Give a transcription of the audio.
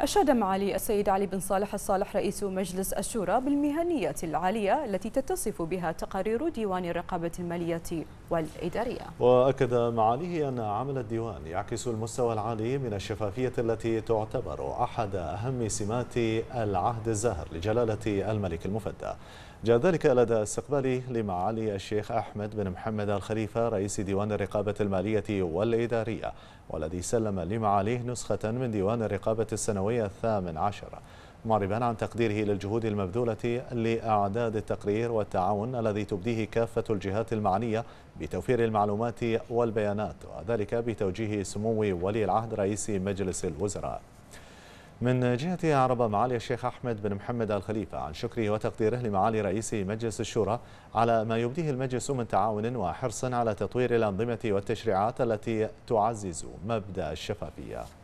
أشاد معالي السيد علي بن صالح الصالح رئيس مجلس الشورى بالمهنية العالية التي تتصف بها تقارير ديوان الرقابة المالية والإدارية وأكد معاليه أن عمل الديوان يعكس المستوى العالي من الشفافية التي تعتبر أحد أهم سمات العهد الزاهر لجلالة الملك المفدى جاء ذلك لدى استقبالي لمعالي الشيخ أحمد بن محمد الخليفة رئيس ديوان الرقابة المالية والإدارية والذي سلم لمعاليه نسخة من ديوان الرقابة السنوية الثانوية الثامن عشر معربا عن تقديره للجهود المبذولة لأعداد التقرير والتعاون الذي تبديه كافة الجهات المعنية بتوفير المعلومات والبيانات وذلك بتوجيه سمو ولي العهد رئيس مجلس الوزراء من جهة عرب معالي الشيخ أحمد بن محمد الخليفة عن شكره وتقديره لمعالي رئيس مجلس الشورى على ما يبديه المجلس من تعاون وحرص على تطوير الأنظمة والتشريعات التي تعزز مبدأ الشفافية